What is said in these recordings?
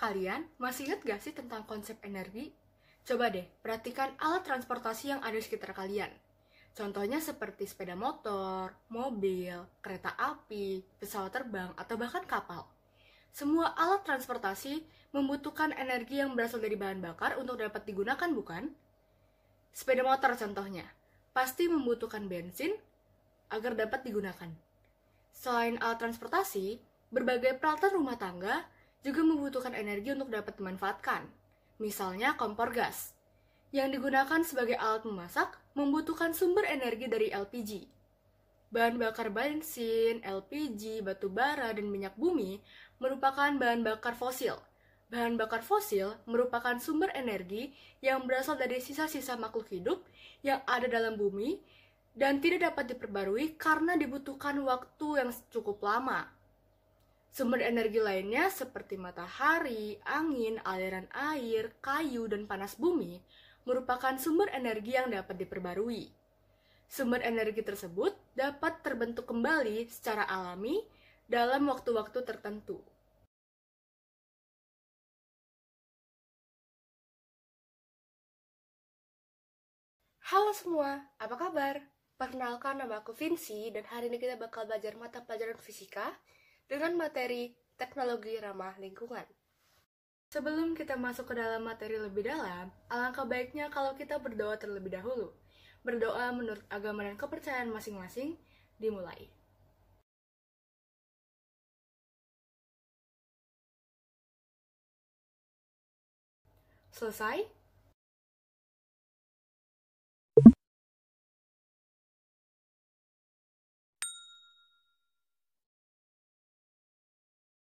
Kalian masih ingat gak sih tentang konsep energi? Coba deh, perhatikan alat transportasi yang ada di sekitar kalian. Contohnya seperti sepeda motor, mobil, kereta api, pesawat terbang, atau bahkan kapal. Semua alat transportasi membutuhkan energi yang berasal dari bahan bakar untuk dapat digunakan, bukan? Sepeda motor contohnya, pasti membutuhkan bensin agar dapat digunakan. Selain alat transportasi, berbagai peralatan rumah tangga juga membutuhkan energi untuk dapat dimanfaatkan. Misalnya kompor gas, yang digunakan sebagai alat memasak membutuhkan sumber energi dari LPG. Bahan bakar bensin, LPG, batu bara, dan minyak bumi merupakan bahan bakar fosil. Bahan bakar fosil merupakan sumber energi yang berasal dari sisa-sisa makhluk hidup yang ada dalam bumi dan tidak dapat diperbarui karena dibutuhkan waktu yang cukup lama. Sumber energi lainnya seperti matahari, angin, aliran air, kayu, dan panas bumi merupakan sumber energi yang dapat diperbarui. Sumber energi tersebut dapat terbentuk kembali secara alami dalam waktu-waktu tertentu. Halo semua, apa kabar? Perkenalkan nama aku Vinci dan hari ini kita bakal belajar mata pelajaran fisika dengan materi teknologi ramah lingkungan. Sebelum kita masuk ke dalam materi lebih dalam, alangkah baiknya kalau kita berdoa terlebih dahulu. Berdoa menurut agama dan kepercayaan masing-masing dimulai. Selesai?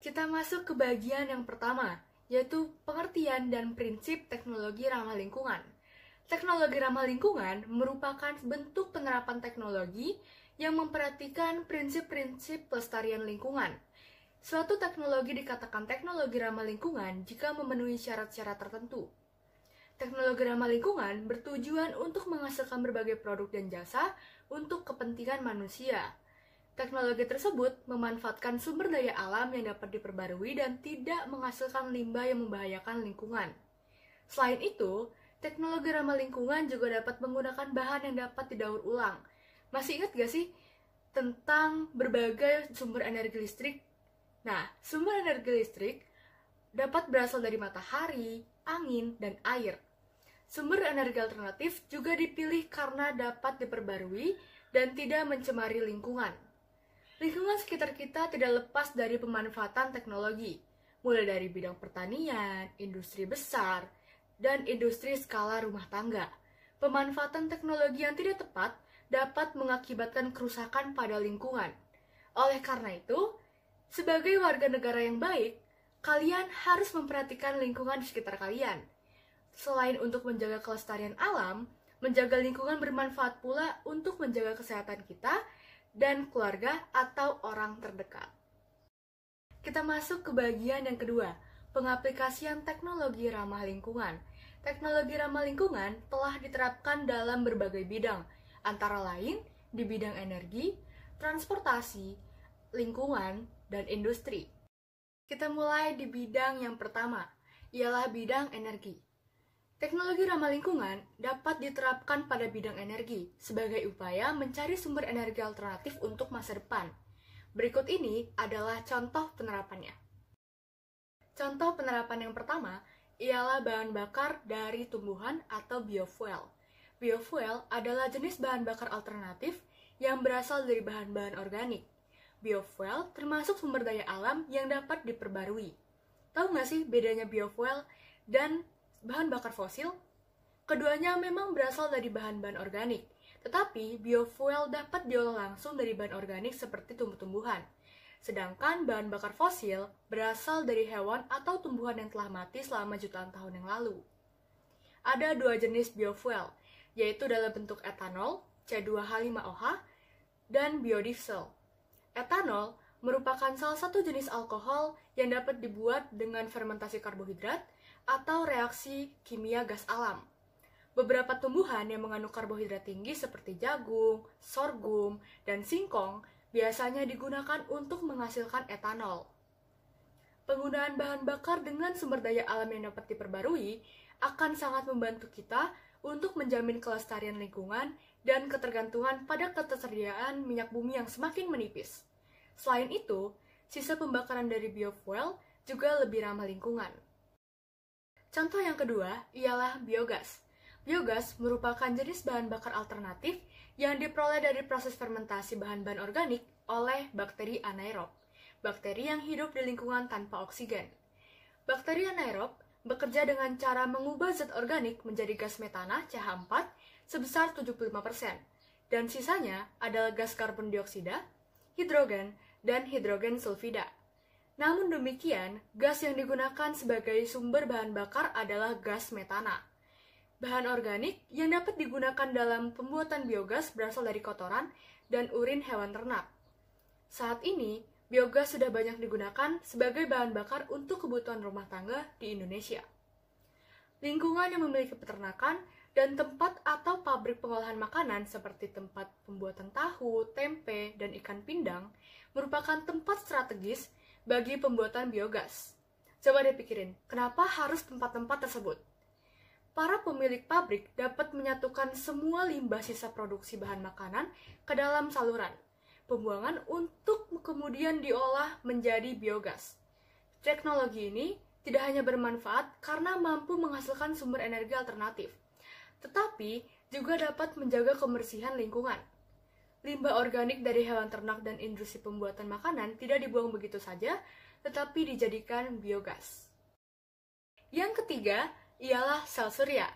Kita masuk ke bagian yang pertama, yaitu pengertian dan prinsip teknologi ramah lingkungan. Teknologi ramah lingkungan merupakan bentuk penerapan teknologi yang memperhatikan prinsip-prinsip pelestarian lingkungan. Suatu teknologi dikatakan teknologi ramah lingkungan jika memenuhi syarat-syarat tertentu. Teknologi ramah lingkungan bertujuan untuk menghasilkan berbagai produk dan jasa untuk kepentingan manusia. Teknologi tersebut memanfaatkan sumber daya alam yang dapat diperbarui dan tidak menghasilkan limbah yang membahayakan lingkungan. Selain itu, teknologi ramah lingkungan juga dapat menggunakan bahan yang dapat didaur ulang. Masih ingat gak sih tentang berbagai sumber energi listrik? Nah, sumber energi listrik dapat berasal dari matahari, angin, dan air. Sumber energi alternatif juga dipilih karena dapat diperbarui dan tidak mencemari lingkungan. Lingkungan sekitar kita tidak lepas dari pemanfaatan teknologi, mulai dari bidang pertanian, industri besar, dan industri skala rumah tangga. Pemanfaatan teknologi yang tidak tepat dapat mengakibatkan kerusakan pada lingkungan. Oleh karena itu, sebagai warga negara yang baik, kalian harus memperhatikan lingkungan di sekitar kalian. Selain untuk menjaga kelestarian alam, menjaga lingkungan bermanfaat pula untuk menjaga kesehatan kita dan keluarga atau orang terdekat. Kita masuk ke bagian yang kedua, pengaplikasian teknologi ramah lingkungan. Teknologi ramah lingkungan telah diterapkan dalam berbagai bidang, antara lain di bidang energi, transportasi, lingkungan, dan industri. Kita mulai di bidang yang pertama, ialah bidang energi. Teknologi ramah lingkungan dapat diterapkan pada bidang energi sebagai upaya mencari sumber energi alternatif untuk masa depan. Berikut ini adalah contoh penerapannya. Contoh penerapan yang pertama ialah bahan bakar dari tumbuhan atau biofuel. Biofuel adalah jenis bahan bakar alternatif yang berasal dari bahan-bahan organik. Biofuel termasuk sumber daya alam yang dapat diperbarui. Tahu nggak sih bedanya biofuel dan bahan bakar fosil? Keduanya memang berasal dari bahan-bahan organik, tetapi biofuel dapat diolah langsung dari bahan organik seperti tumbuh-tumbuhan. Sedangkan bahan bakar fosil berasal dari hewan atau tumbuhan yang telah mati selama jutaan tahun yang lalu. Ada dua jenis biofuel, yaitu dalam bentuk etanol, C2H5OH, dan biodiesel. Etanol merupakan salah satu jenis alkohol yang dapat dibuat dengan fermentasi karbohidrat, atau reaksi kimia gas alam. Beberapa tumbuhan yang mengandung karbohidrat tinggi seperti jagung, sorghum, dan singkong biasanya digunakan untuk menghasilkan etanol. Penggunaan bahan bakar dengan sumber daya alam yang dapat diperbarui akan sangat membantu kita untuk menjamin kelestarian lingkungan dan ketergantungan pada ketersediaan minyak bumi yang semakin menipis. Selain itu, sisa pembakaran dari biofuel juga lebih ramah lingkungan. Contoh yang kedua ialah biogas. Biogas merupakan jenis bahan bakar alternatif yang diperoleh dari proses fermentasi bahan-bahan organik oleh bakteri anaerob, bakteri yang hidup di lingkungan tanpa oksigen. Bakteri anaerob bekerja dengan cara mengubah zat organik menjadi gas metana CH4 sebesar 75%, dan sisanya adalah gas karbon dioksida, hidrogen, dan hidrogen sulfida. Namun demikian, gas yang digunakan sebagai sumber bahan bakar adalah gas metana. Bahan organik yang dapat digunakan dalam pembuatan biogas berasal dari kotoran dan urin hewan ternak. Saat ini, biogas sudah banyak digunakan sebagai bahan bakar untuk kebutuhan rumah tangga di Indonesia. Lingkungan yang memiliki peternakan dan tempat atau pabrik pengolahan makanan seperti tempat pembuatan tahu, tempe, dan ikan pindang merupakan tempat strategis bagi pembuatan biogas. Coba deh pikirin, kenapa harus tempat-tempat tersebut? Para pemilik pabrik dapat menyatukan semua limbah sisa produksi bahan makanan ke dalam saluran pembuangan untuk kemudian diolah menjadi biogas. Teknologi ini tidak hanya bermanfaat karena mampu menghasilkan sumber energi alternatif, tetapi juga dapat menjaga kebersihan lingkungan Limbah organik dari hewan ternak dan industri pembuatan makanan tidak dibuang begitu saja, tetapi dijadikan biogas. Yang ketiga ialah sel surya.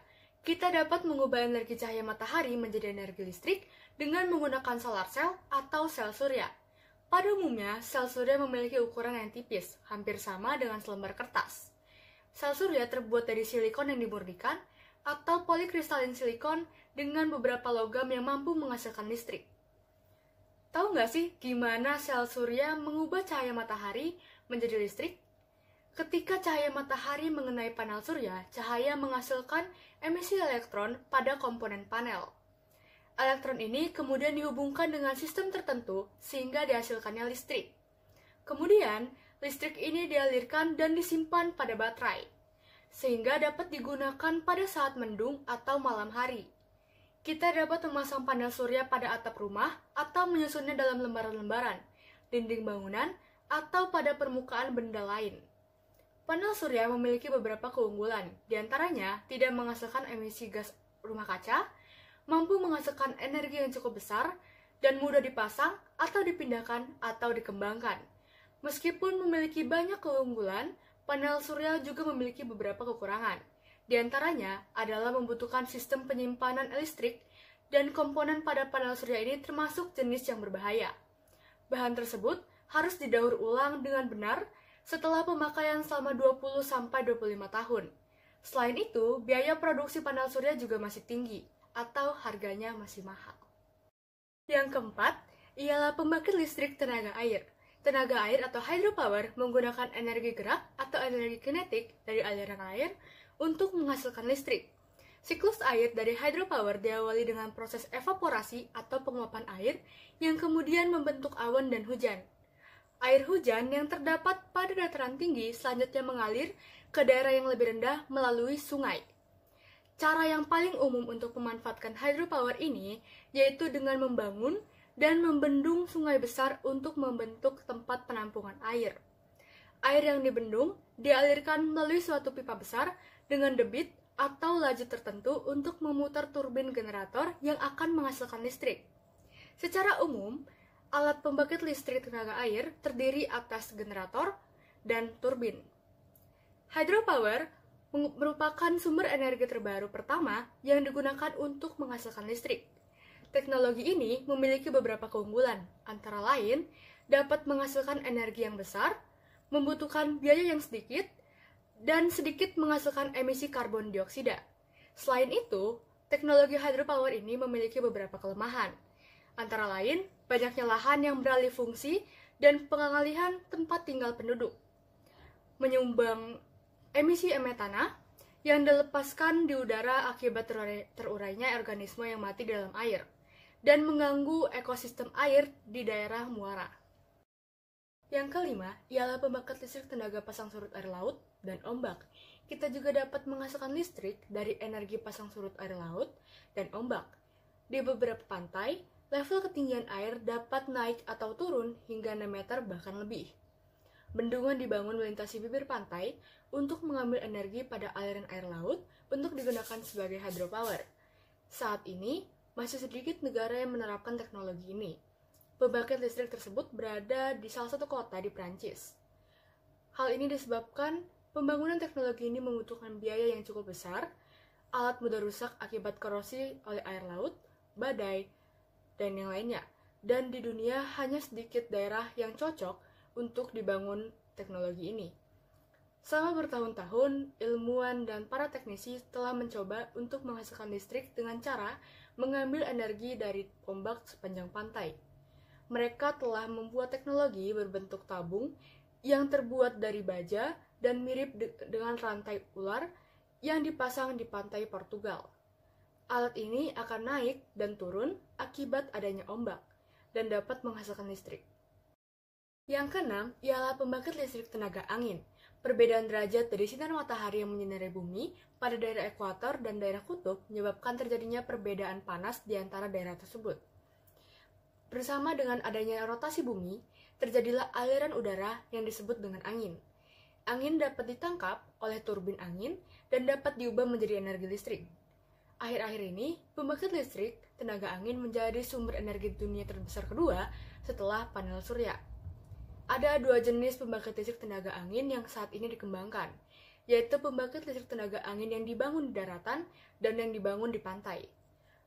Kita dapat mengubah energi cahaya matahari menjadi energi listrik dengan menggunakan solar cell atau sel surya. Pada umumnya, sel surya memiliki ukuran yang tipis, hampir sama dengan selembar kertas. Sel surya terbuat dari silikon yang dimurnikan atau polikristalin silikon dengan beberapa logam yang mampu menghasilkan listrik. Tahu nggak sih gimana sel surya mengubah cahaya matahari menjadi listrik? Ketika cahaya matahari mengenai panel surya, cahaya menghasilkan emisi elektron pada komponen panel. Elektron ini kemudian dihubungkan dengan sistem tertentu sehingga dihasilkannya listrik. Kemudian, listrik ini dialirkan dan disimpan pada baterai, sehingga dapat digunakan pada saat mendung atau malam hari. Kita dapat memasang panel surya pada atap rumah atau menyusunnya dalam lembaran-lembaran, dinding bangunan, atau pada permukaan benda lain. Panel surya memiliki beberapa keunggulan, diantaranya tidak menghasilkan emisi gas rumah kaca, mampu menghasilkan energi yang cukup besar, dan mudah dipasang atau dipindahkan atau dikembangkan. Meskipun memiliki banyak keunggulan, panel surya juga memiliki beberapa kekurangan. Di antaranya adalah membutuhkan sistem penyimpanan listrik dan komponen pada panel surya ini termasuk jenis yang berbahaya. Bahan tersebut harus didaur ulang dengan benar setelah pemakaian selama 20-25 tahun. Selain itu, biaya produksi panel surya juga masih tinggi atau harganya masih mahal. Yang keempat, ialah pembangkit listrik tenaga air. Tenaga air atau hydropower menggunakan energi gerak atau energi kinetik dari aliran air untuk menghasilkan listrik. Siklus air dari hydropower diawali dengan proses evaporasi atau penguapan air yang kemudian membentuk awan dan hujan. Air hujan yang terdapat pada dataran tinggi selanjutnya mengalir ke daerah yang lebih rendah melalui sungai. Cara yang paling umum untuk memanfaatkan hydropower ini yaitu dengan membangun dan membendung sungai besar untuk membentuk tempat penampungan air. Air yang dibendung dialirkan melalui suatu pipa besar dengan debit atau laju tertentu untuk memutar turbin generator yang akan menghasilkan listrik. Secara umum, alat pembangkit listrik tenaga air terdiri atas generator dan turbin. Hydropower merupakan sumber energi terbaru pertama yang digunakan untuk menghasilkan listrik. Teknologi ini memiliki beberapa keunggulan, antara lain dapat menghasilkan energi yang besar, membutuhkan biaya yang sedikit, dan sedikit menghasilkan emisi karbon dioksida. Selain itu, teknologi hydropower ini memiliki beberapa kelemahan, antara lain banyaknya lahan yang beralih fungsi dan pengalihan tempat tinggal penduduk, menyumbang emisi emetana yang dilepaskan di udara akibat terurainya organisme yang mati di dalam air, dan mengganggu ekosistem air di daerah muara. Yang kelima ialah pembangkit listrik tenaga pasang surut air laut dan ombak. Kita juga dapat menghasilkan listrik dari energi pasang surut air laut dan ombak. Di beberapa pantai, level ketinggian air dapat naik atau turun hingga 6 meter bahkan lebih. Bendungan dibangun melintasi bibir pantai untuk mengambil energi pada aliran air laut untuk digunakan sebagai hydropower. Saat ini, masih sedikit negara yang menerapkan teknologi ini. Pembangkit listrik tersebut berada di salah satu kota di Prancis. Hal ini disebabkan Pembangunan teknologi ini membutuhkan biaya yang cukup besar, alat mudah rusak akibat korosi oleh air laut, badai, dan yang lainnya. Dan di dunia hanya sedikit daerah yang cocok untuk dibangun teknologi ini. Selama bertahun-tahun, ilmuwan dan para teknisi telah mencoba untuk menghasilkan listrik dengan cara mengambil energi dari ombak sepanjang pantai. Mereka telah membuat teknologi berbentuk tabung yang terbuat dari baja dan mirip de dengan rantai ular yang dipasang di pantai Portugal. Alat ini akan naik dan turun akibat adanya ombak dan dapat menghasilkan listrik. Yang keenam ialah pembangkit listrik tenaga angin. Perbedaan derajat dari sinar matahari yang menyinari bumi pada daerah ekuator dan daerah kutub menyebabkan terjadinya perbedaan panas di antara daerah tersebut. Bersama dengan adanya rotasi bumi, terjadilah aliran udara yang disebut dengan angin. Angin dapat ditangkap oleh turbin angin dan dapat diubah menjadi energi listrik. Akhir-akhir ini, pembangkit listrik tenaga angin menjadi sumber energi dunia terbesar kedua setelah panel surya. Ada dua jenis pembangkit listrik tenaga angin yang saat ini dikembangkan, yaitu pembangkit listrik tenaga angin yang dibangun di daratan dan yang dibangun di pantai.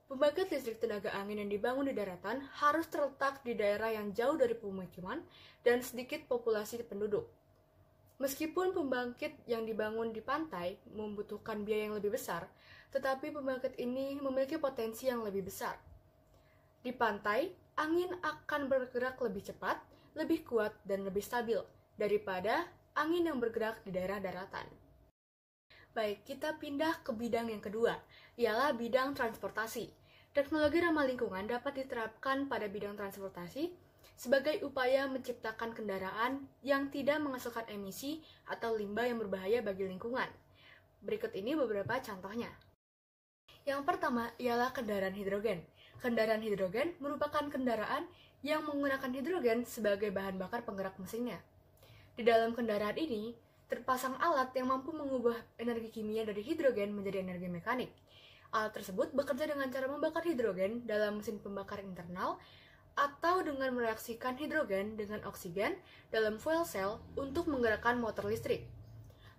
Pembangkit listrik tenaga angin yang dibangun di daratan harus terletak di daerah yang jauh dari pemukiman dan sedikit populasi penduduk. Meskipun pembangkit yang dibangun di pantai membutuhkan biaya yang lebih besar, tetapi pembangkit ini memiliki potensi yang lebih besar. Di pantai, angin akan bergerak lebih cepat, lebih kuat, dan lebih stabil daripada angin yang bergerak di daerah daratan. Baik, kita pindah ke bidang yang kedua, ialah bidang transportasi. Teknologi ramah lingkungan dapat diterapkan pada bidang transportasi sebagai upaya menciptakan kendaraan yang tidak menghasilkan emisi atau limbah yang berbahaya bagi lingkungan. Berikut ini beberapa contohnya. Yang pertama ialah kendaraan hidrogen. Kendaraan hidrogen merupakan kendaraan yang menggunakan hidrogen sebagai bahan bakar penggerak mesinnya. Di dalam kendaraan ini, terpasang alat yang mampu mengubah energi kimia dari hidrogen menjadi energi mekanik. Alat tersebut bekerja dengan cara membakar hidrogen dalam mesin pembakar internal atau dengan mereaksikan hidrogen dengan oksigen dalam fuel cell untuk menggerakkan motor listrik.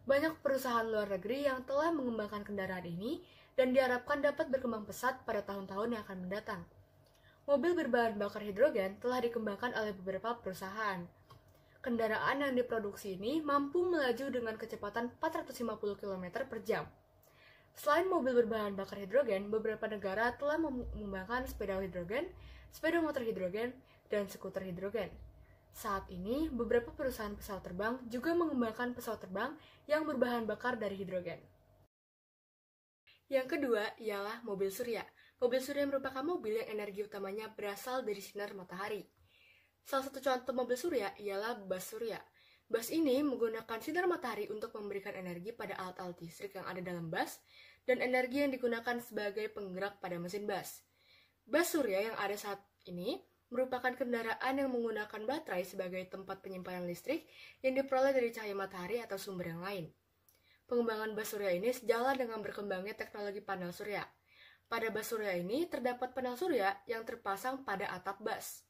Banyak perusahaan luar negeri yang telah mengembangkan kendaraan ini dan diharapkan dapat berkembang pesat pada tahun-tahun yang akan mendatang. Mobil berbahan bakar hidrogen telah dikembangkan oleh beberapa perusahaan. Kendaraan yang diproduksi ini mampu melaju dengan kecepatan 450 km per jam. Selain mobil berbahan bakar hidrogen, beberapa negara telah mengembangkan sepeda hidrogen sepeda motor hidrogen, dan skuter hidrogen. Saat ini, beberapa perusahaan pesawat terbang juga mengembangkan pesawat terbang yang berbahan bakar dari hidrogen. Yang kedua ialah mobil surya. Mobil surya merupakan mobil yang energi utamanya berasal dari sinar matahari. Salah satu contoh mobil surya ialah bus surya. Bus ini menggunakan sinar matahari untuk memberikan energi pada alat-alat listrik yang ada dalam bus dan energi yang digunakan sebagai penggerak pada mesin bus. Bus surya yang ada saat ini merupakan kendaraan yang menggunakan baterai sebagai tempat penyimpanan listrik yang diperoleh dari cahaya matahari atau sumber yang lain. Pengembangan bus surya ini sejalan dengan berkembangnya teknologi panel surya. Pada bus surya ini terdapat panel surya yang terpasang pada atap bus.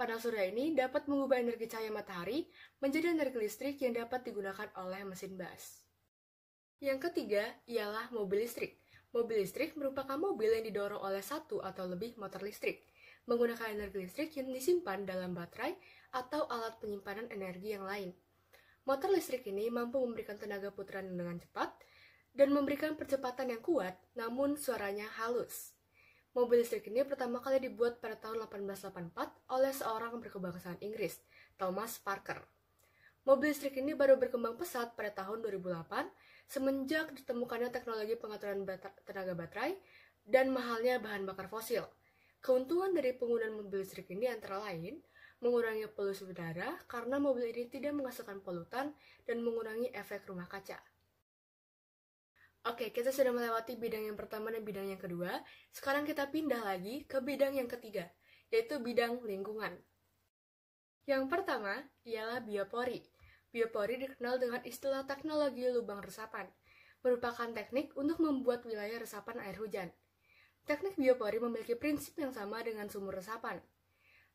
Panel surya ini dapat mengubah energi cahaya matahari menjadi energi listrik yang dapat digunakan oleh mesin bus. Yang ketiga ialah mobil listrik. Mobil listrik merupakan mobil yang didorong oleh satu atau lebih motor listrik, menggunakan energi listrik yang disimpan dalam baterai atau alat penyimpanan energi yang lain. Motor listrik ini mampu memberikan tenaga putaran dengan cepat dan memberikan percepatan yang kuat, namun suaranya halus. Mobil listrik ini pertama kali dibuat pada tahun 1884 oleh seorang berkebangsaan Inggris, Thomas Parker. Mobil listrik ini baru berkembang pesat pada tahun 2008 semenjak ditemukannya teknologi pengaturan tenaga baterai dan mahalnya bahan bakar fosil. Keuntungan dari penggunaan mobil listrik ini antara lain mengurangi polusi udara karena mobil ini tidak menghasilkan polutan dan mengurangi efek rumah kaca. Oke, kita sudah melewati bidang yang pertama dan bidang yang kedua. Sekarang kita pindah lagi ke bidang yang ketiga, yaitu bidang lingkungan. Yang pertama ialah biopori Biopori dikenal dengan istilah teknologi lubang resapan, merupakan teknik untuk membuat wilayah resapan air hujan. Teknik biopori memiliki prinsip yang sama dengan sumur resapan.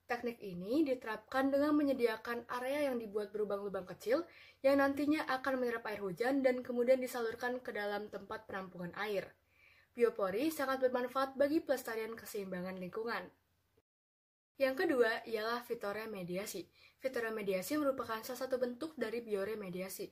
Teknik ini diterapkan dengan menyediakan area yang dibuat berlubang-lubang kecil yang nantinya akan menyerap air hujan dan kemudian disalurkan ke dalam tempat penampungan air. Biopori sangat bermanfaat bagi pelestarian keseimbangan lingkungan. Yang kedua ialah fitore mediasi. Fitore mediasi merupakan salah satu bentuk dari bioremediasi.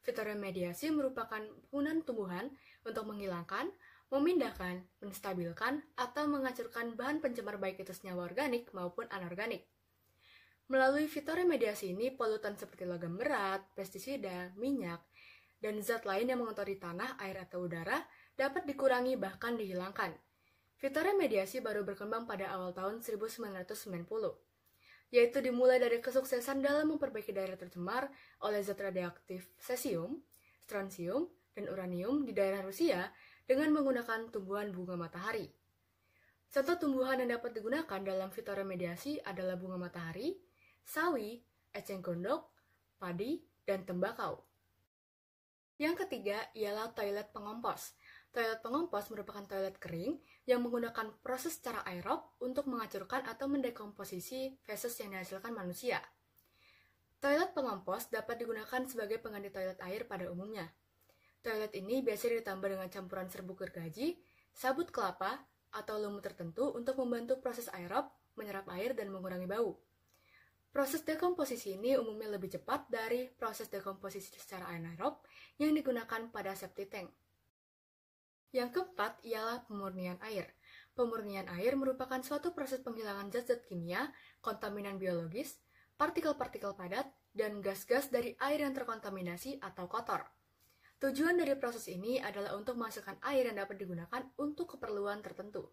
Fitore mediasi merupakan penggunaan tumbuhan untuk menghilangkan, memindahkan, menstabilkan, atau mengacurkan bahan pencemar baik itu senyawa organik maupun anorganik. Melalui Vittoria mediasi ini, polutan seperti logam berat, pestisida, minyak, dan zat lain yang mengotori tanah, air, atau udara dapat dikurangi bahkan dihilangkan. Fiturnya mediasi baru berkembang pada awal tahun 1990, yaitu dimulai dari kesuksesan dalam memperbaiki daerah tercemar oleh zat radioaktif cesium, strontium, dan uranium di daerah Rusia dengan menggunakan tumbuhan bunga matahari. Satu tumbuhan yang dapat digunakan dalam fitur remediasi adalah bunga matahari, sawi, eceng gondok, padi, dan tembakau. Yang ketiga ialah toilet pengompos – Toilet pengompos merupakan toilet kering yang menggunakan proses secara aerob untuk menghancurkan atau mendekomposisi feses yang dihasilkan manusia. Toilet pengompos dapat digunakan sebagai pengganti toilet air pada umumnya. Toilet ini biasanya ditambah dengan campuran serbuk gergaji, sabut kelapa, atau lumut tertentu untuk membantu proses aerob, menyerap air, dan mengurangi bau. Proses dekomposisi ini umumnya lebih cepat dari proses dekomposisi secara anaerob yang digunakan pada septic tank. Yang keempat ialah pemurnian air. Pemurnian air merupakan suatu proses penghilangan zat-zat kimia, kontaminan biologis, partikel-partikel padat, dan gas-gas dari air yang terkontaminasi atau kotor. Tujuan dari proses ini adalah untuk menghasilkan air yang dapat digunakan untuk keperluan tertentu.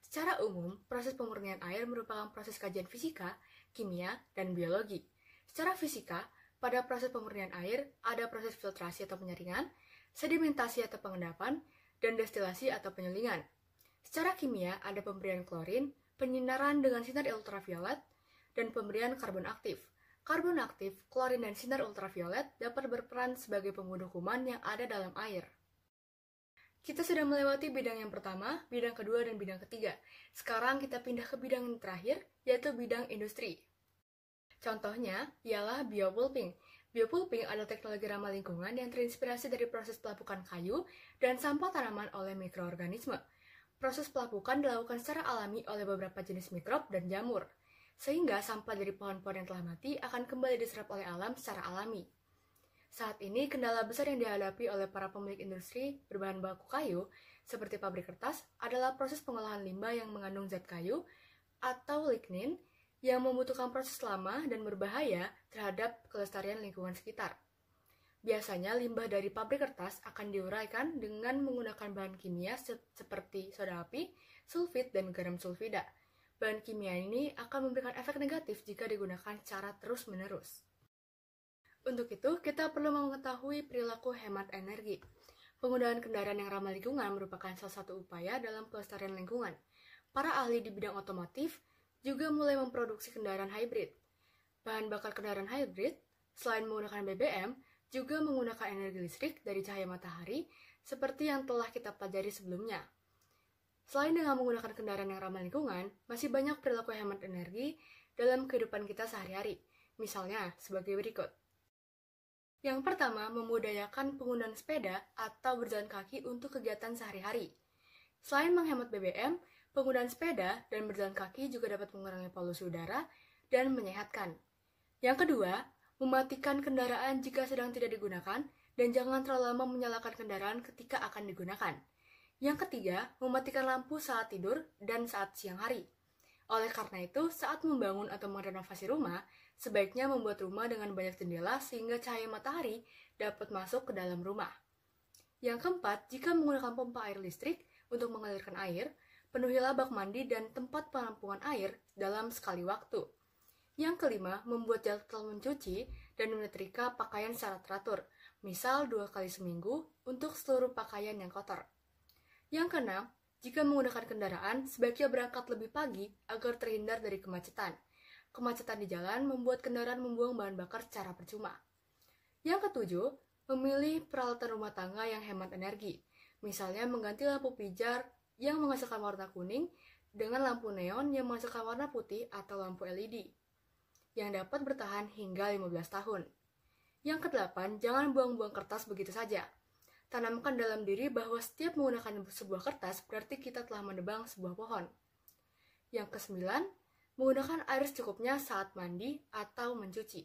Secara umum, proses pemurnian air merupakan proses kajian fisika, kimia, dan biologi. Secara fisika, pada proses pemurnian air ada proses filtrasi atau penyaringan, sedimentasi atau pengendapan, dan destilasi atau penyelingan. Secara kimia, ada pemberian klorin, penyinaran dengan sinar ultraviolet, dan pemberian karbon aktif. Karbon aktif, klorin, dan sinar ultraviolet dapat berperan sebagai pembunuh kuman yang ada dalam air. Kita sudah melewati bidang yang pertama, bidang kedua, dan bidang ketiga. Sekarang kita pindah ke bidang yang terakhir, yaitu bidang industri. Contohnya ialah biopulping, Biopulping adalah teknologi ramah lingkungan yang terinspirasi dari proses pelapukan kayu dan sampah tanaman oleh mikroorganisme. Proses pelapukan dilakukan secara alami oleh beberapa jenis mikrob dan jamur, sehingga sampah dari pohon-pohon yang telah mati akan kembali diserap oleh alam secara alami. Saat ini, kendala besar yang dihadapi oleh para pemilik industri berbahan baku kayu, seperti pabrik kertas, adalah proses pengolahan limbah yang mengandung zat kayu atau lignin yang membutuhkan proses lama dan berbahaya terhadap kelestarian lingkungan sekitar. Biasanya limbah dari pabrik kertas akan diuraikan dengan menggunakan bahan kimia seperti soda api, sulfit, dan garam sulfida. Bahan kimia ini akan memberikan efek negatif jika digunakan secara terus-menerus. Untuk itu, kita perlu mengetahui perilaku hemat energi. Penggunaan kendaraan yang ramah lingkungan merupakan salah satu upaya dalam pelestarian lingkungan. Para ahli di bidang otomotif juga mulai memproduksi kendaraan hybrid. Bahan bakar kendaraan hybrid, selain menggunakan BBM, juga menggunakan energi listrik dari cahaya matahari seperti yang telah kita pelajari sebelumnya. Selain dengan menggunakan kendaraan yang ramah lingkungan, masih banyak perilaku hemat energi dalam kehidupan kita sehari-hari, misalnya sebagai berikut. Yang pertama, membudayakan penggunaan sepeda atau berjalan kaki untuk kegiatan sehari-hari. Selain menghemat BBM, Penggunaan sepeda dan berjalan kaki juga dapat mengurangi polusi udara dan menyehatkan. Yang kedua, mematikan kendaraan jika sedang tidak digunakan dan jangan terlalu lama menyalakan kendaraan ketika akan digunakan. Yang ketiga, mematikan lampu saat tidur dan saat siang hari. Oleh karena itu, saat membangun atau merenovasi rumah, sebaiknya membuat rumah dengan banyak jendela sehingga cahaya matahari dapat masuk ke dalam rumah. Yang keempat, jika menggunakan pompa air listrik untuk mengalirkan air, penuhilah bak mandi dan tempat penampungan air dalam sekali waktu. Yang kelima, membuat jadwal mencuci dan menetrika pakaian secara teratur, misal dua kali seminggu untuk seluruh pakaian yang kotor. Yang keenam, jika menggunakan kendaraan, sebaiknya berangkat lebih pagi agar terhindar dari kemacetan. Kemacetan di jalan membuat kendaraan membuang bahan bakar secara percuma. Yang ketujuh, memilih peralatan rumah tangga yang hemat energi, misalnya mengganti lampu pijar, yang menghasilkan warna kuning dengan lampu neon yang menghasilkan warna putih atau lampu LED yang dapat bertahan hingga 15 tahun. Yang kedelapan, jangan buang-buang kertas begitu saja. Tanamkan dalam diri bahwa setiap menggunakan sebuah kertas berarti kita telah menebang sebuah pohon. Yang kesembilan, menggunakan air secukupnya saat mandi atau mencuci.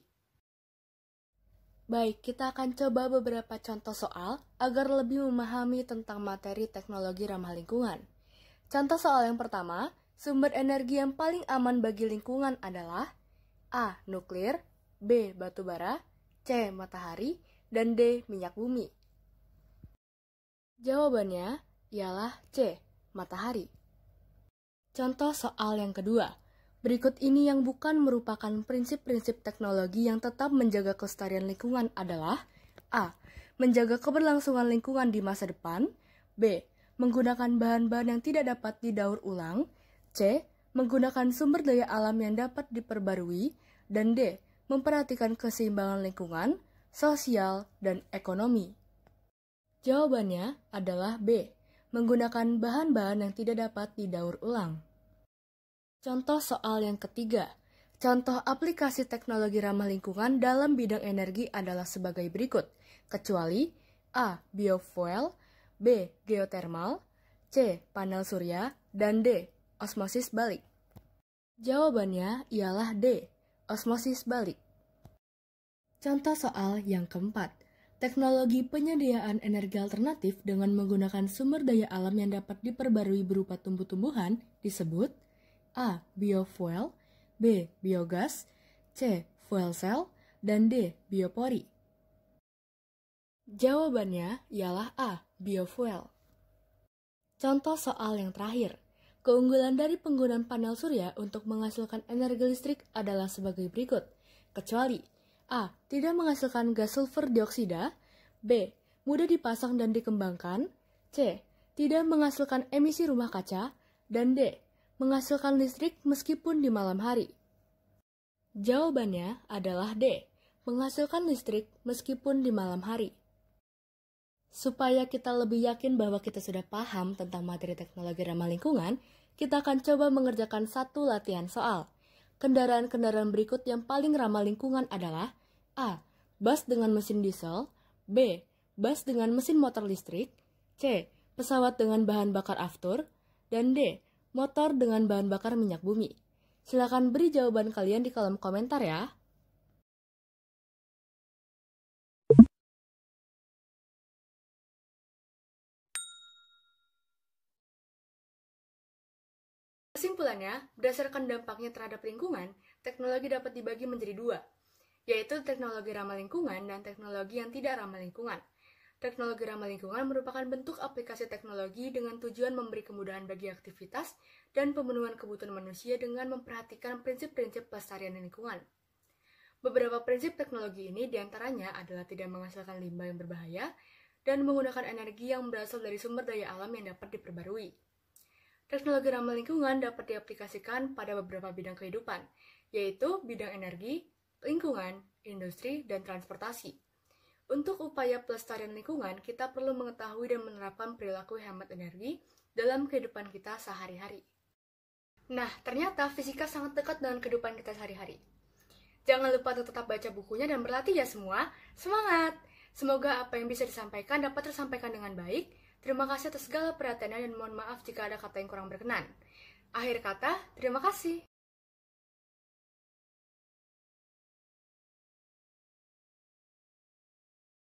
Baik, kita akan coba beberapa contoh soal agar lebih memahami tentang materi teknologi ramah lingkungan. Contoh soal yang pertama, sumber energi yang paling aman bagi lingkungan adalah A. Nuklir B. Batu bara C. Matahari dan D. Minyak bumi. Jawabannya ialah C. Matahari. Contoh soal yang kedua. Berikut ini yang bukan merupakan prinsip-prinsip teknologi yang tetap menjaga kelestarian lingkungan adalah A. Menjaga keberlangsungan lingkungan di masa depan B. Menggunakan bahan-bahan yang tidak dapat didaur ulang C. Menggunakan sumber daya alam yang dapat diperbarui dan D. Memperhatikan keseimbangan lingkungan, sosial, dan ekonomi. Jawabannya adalah B. Menggunakan bahan-bahan yang tidak dapat didaur ulang. Contoh soal yang ketiga. Contoh aplikasi teknologi ramah lingkungan dalam bidang energi adalah sebagai berikut. Kecuali A. Biofuel B. geothermal, C. Panel surya dan D. Osmosis balik. Jawabannya ialah D. Osmosis balik. Contoh soal yang keempat, teknologi penyediaan energi alternatif dengan menggunakan sumber daya alam yang dapat diperbarui berupa tumbuh-tumbuhan disebut A. Biofuel B. Biogas C. Fuel cell dan D. Biopori Jawabannya ialah A. Biofuel Contoh soal yang terakhir Keunggulan dari penggunaan panel surya untuk menghasilkan energi listrik adalah sebagai berikut, kecuali A. Tidak menghasilkan gas sulfur dioksida B. Mudah dipasang dan dikembangkan C. Tidak menghasilkan emisi rumah kaca dan D menghasilkan listrik meskipun di malam hari? Jawabannya adalah D. Menghasilkan listrik meskipun di malam hari. Supaya kita lebih yakin bahwa kita sudah paham tentang materi teknologi ramah lingkungan, kita akan coba mengerjakan satu latihan soal. Kendaraan-kendaraan berikut yang paling ramah lingkungan adalah A. Bus dengan mesin diesel B. Bus dengan mesin motor listrik C. Pesawat dengan bahan bakar aftur dan D motor dengan bahan bakar minyak bumi? Silahkan beri jawaban kalian di kolom komentar ya. Kesimpulannya, berdasarkan dampaknya terhadap lingkungan, teknologi dapat dibagi menjadi dua, yaitu teknologi ramah lingkungan dan teknologi yang tidak ramah lingkungan. Teknologi ramah lingkungan merupakan bentuk aplikasi teknologi dengan tujuan memberi kemudahan bagi aktivitas dan pemenuhan kebutuhan manusia dengan memperhatikan prinsip-prinsip pelestarian lingkungan. Beberapa prinsip teknologi ini diantaranya adalah tidak menghasilkan limbah yang berbahaya dan menggunakan energi yang berasal dari sumber daya alam yang dapat diperbarui. Teknologi ramah lingkungan dapat diaplikasikan pada beberapa bidang kehidupan, yaitu bidang energi, lingkungan, industri, dan transportasi. Untuk upaya pelestarian lingkungan, kita perlu mengetahui dan menerapkan perilaku hemat energi dalam kehidupan kita sehari-hari. Nah, ternyata fisika sangat dekat dengan kehidupan kita sehari-hari. Jangan lupa untuk tetap baca bukunya dan berlatih ya semua. Semangat! Semoga apa yang bisa disampaikan dapat tersampaikan dengan baik. Terima kasih atas segala perhatiannya dan mohon maaf jika ada kata yang kurang berkenan. Akhir kata, terima kasih.